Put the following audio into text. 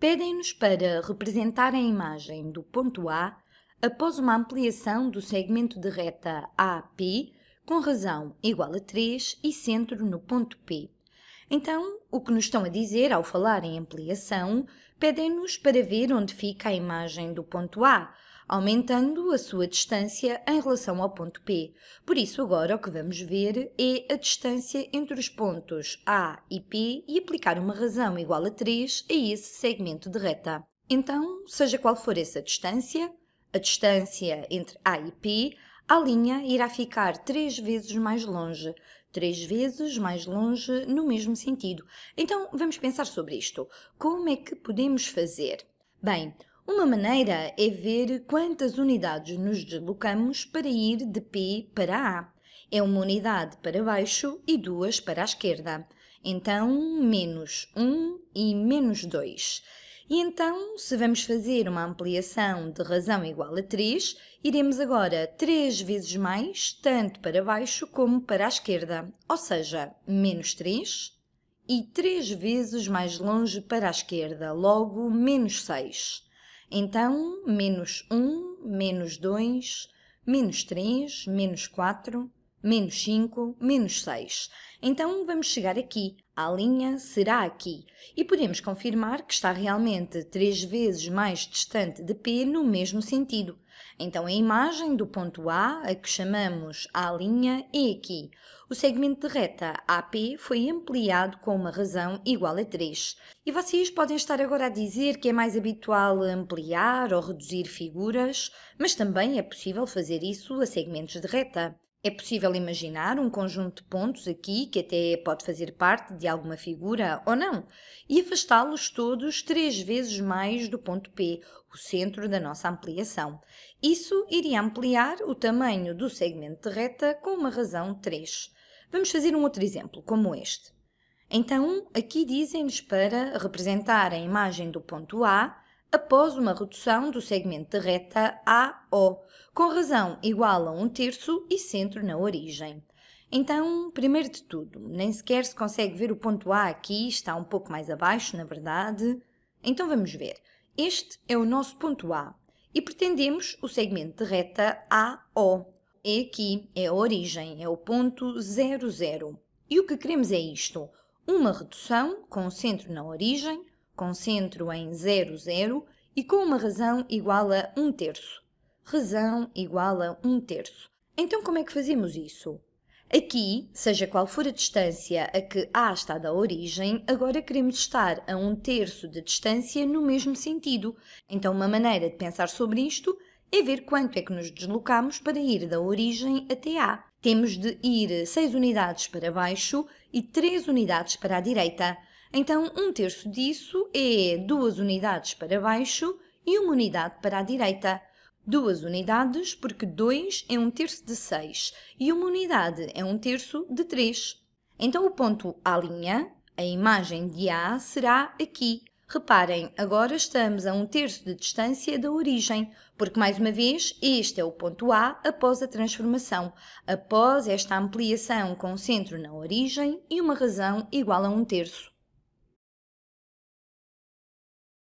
pedem-nos para representar a imagem do ponto A após uma ampliação do segmento de reta AP com razão igual a 3 e centro no ponto P. Então, o que nos estão a dizer ao falar em ampliação, pedem-nos para ver onde fica a imagem do ponto A, aumentando a sua distância em relação ao ponto P. Por isso, agora o que vamos ver é a distância entre os pontos A e P e aplicar uma razão igual a 3 a esse segmento de reta. Então, seja qual for essa distância, a distância entre A e P, a linha irá ficar 3 vezes mais longe, três vezes mais longe no mesmo sentido. Então, vamos pensar sobre isto. Como é que podemos fazer? Bem, uma maneira é ver quantas unidades nos deslocamos para ir de P para A. É uma unidade para baixo e duas para a esquerda. Então, menos 1 e menos 2. E então, se vamos fazer uma ampliação de razão igual a 3, iremos agora 3 vezes mais, tanto para baixo como para a esquerda, ou seja, menos 3 e 3 vezes mais longe para a esquerda, logo menos 6. Então, menos 1, menos 2, menos 3, menos 4, menos 5, menos 6. Então vamos chegar aqui, a linha será aqui, e podemos confirmar que está realmente 3 vezes mais distante de P no mesmo sentido. Então a imagem do ponto A, a que chamamos A linha, é aqui. O segmento de reta AP foi ampliado com uma razão igual a 3. E vocês podem estar agora a dizer que é mais habitual ampliar ou reduzir figuras, mas também é possível fazer isso a segmentos de reta. É possível imaginar um conjunto de pontos aqui que até pode fazer parte de alguma figura ou não, e afastá-los todos três vezes mais do ponto P, o centro da nossa ampliação. Isso iria ampliar o tamanho do segmento de reta com uma razão 3. Vamos fazer um outro exemplo, como este. Então, aqui dizem-nos para representar a imagem do ponto A após uma redução do segmento de reta AO, com razão igual a um terço e centro na origem. Então, primeiro de tudo, nem sequer se consegue ver o ponto A aqui, está um pouco mais abaixo, na verdade. Então vamos ver. Este é o nosso ponto A e pretendemos o segmento de reta AO. É aqui, é a origem, é o ponto 00. E o que queremos é isto: uma redução com o centro na origem com centro em 00 e com uma razão igual a 1 terço. Razão igual a 1 terço. Então como é que fazemos isso? Aqui, seja qual for a distância a que A está da origem, agora queremos estar a um terço de distância no mesmo sentido. Então, uma maneira de pensar sobre isto é ver quanto é que nos deslocamos para ir da origem até A. Temos de ir 6 unidades para baixo e 3 unidades para a direita. Então, um terço disso é duas unidades para baixo e uma unidade para a direita. Duas unidades, porque 2 é um terço de 6 e uma unidade é um terço de 3. Então, o ponto A', a imagem de A, será aqui. Reparem, agora estamos a um terço de distância da origem, porque, mais uma vez, este é o ponto A após a transformação, após esta ampliação com centro na origem e uma razão igual a um terço.